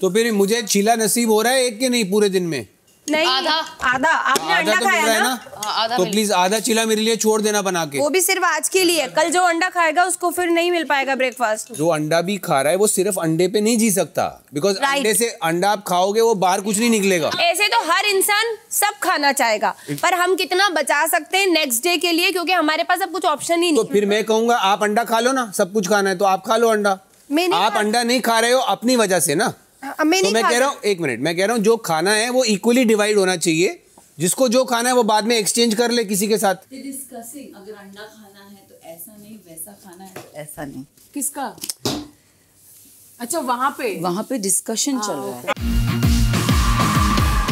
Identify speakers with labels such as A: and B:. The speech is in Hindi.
A: तो फिर मुझे चीला नसीब हो रहा है एक के नहीं पूरे दिन में
B: नहीं आधा आधा आपने अंडा तो खाया ना, ना? हाँ, तो प्लीज
A: आधा चीला मेरे लिए छोड़ देना बना के वो भी
B: सिर्फ आज के लिए कल जो अंडा खाएगा उसको फिर नहीं मिल पाएगा ब्रेकफास्ट
A: जो अंडा भी खा रहा है वो सिर्फ अंडे पे नहीं जी सकता बिकॉज अंडे से अंडा आप खाओगे वो बाहर कुछ नहीं निकलेगा
C: ऐसे तो हर इंसान सब खाना चाहेगा पर हम कितना बचा सकते हैं नेक्स्ट डे के लिए क्योंकि हमारे
A: पास अब कुछ ऑप्शन ही तो नहीं तो फिर मैं कहूंगा आप अंडा खा लो ना सब कुछ खाना है तो आप खा लो अंडा आप अंडा नहीं खा रहे हो अपनी वजह से ना मैं तो मैं कह रहा हूँ एक मिनट मैं कह रहा हूँ जो खाना है वो इक्वली डिवाइड होना चाहिए जिसको जो खाना है वो बाद में एक्सचेंज कर ले किसी के साथ
D: अगर अंडा खाना है तो ऐसा नहीं वैसा खाना है तो ऐसा नहीं किसका अच्छा वहाँ पे वहाँ पे डिस्कशन चल रहा है हाँ,